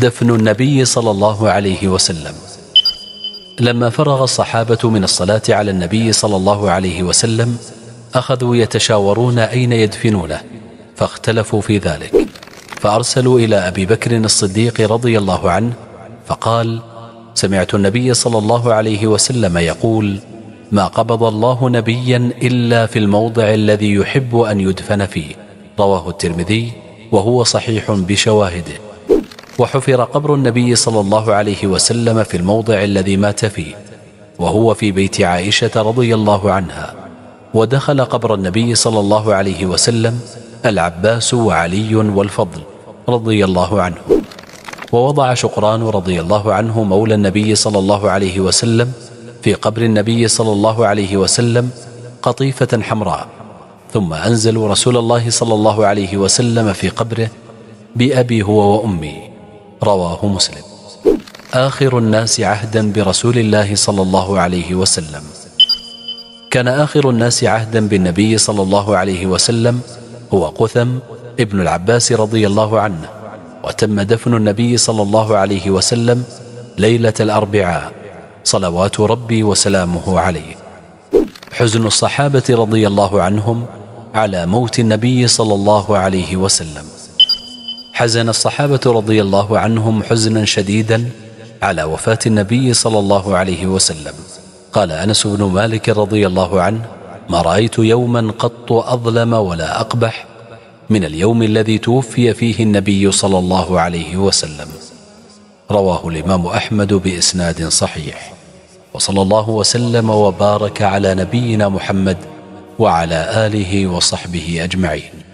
دفن النبي صلى الله عليه وسلم لما فرغ الصحابة من الصلاة على النبي صلى الله عليه وسلم أخذوا يتشاورون أين يدفنونه فاختلفوا في ذلك فأرسلوا إلى أبي بكر الصديق رضي الله عنه فقال سمعت النبي صلى الله عليه وسلم يقول ما قبض الله نبيا إلا في الموضع الذي يحب أن يدفن فيه رواه الترمذي وهو صحيح بشواهده وحفر قبر النبي صلى الله عليه وسلم في الموضع الذي مات فيه وهو في بيت عائشة رضي الله عنها ودخل قبر النبي صلى الله عليه وسلم العباس وعلي والفضل رضي الله عنه ووضع شقران رضي الله عنه مولى النبي صلى الله عليه وسلم في قبر النبي صلى الله عليه وسلم قطيفة حمراء ثم أنزلوا رسول الله صلى الله عليه وسلم في قبره بأبي هو وأمي رواه مسلم آخر الناس عهدا برسول الله صلى الله عليه وسلم كان آخر الناس عهدا بالنبي صلى الله عليه وسلم هو قثم ابن العباس رضي الله عنه وتم دفن النبي صلى الله عليه وسلم ليلة الأربعاء صلوات ربي وسلامه عليه حزن الصحابة رضي الله عنهم على موت النبي صلى الله عليه وسلم حزن الصحابة رضي الله عنهم حزنا شديدا على وفاة النبي صلى الله عليه وسلم قال أنس بن مالك رضي الله عنه ما رأيت يوما قط أظلم ولا أقبح من اليوم الذي توفي فيه النبي صلى الله عليه وسلم رواه الإمام أحمد بإسناد صحيح وصلى الله وسلم وبارك على نبينا محمد وعلى آله وصحبه أجمعين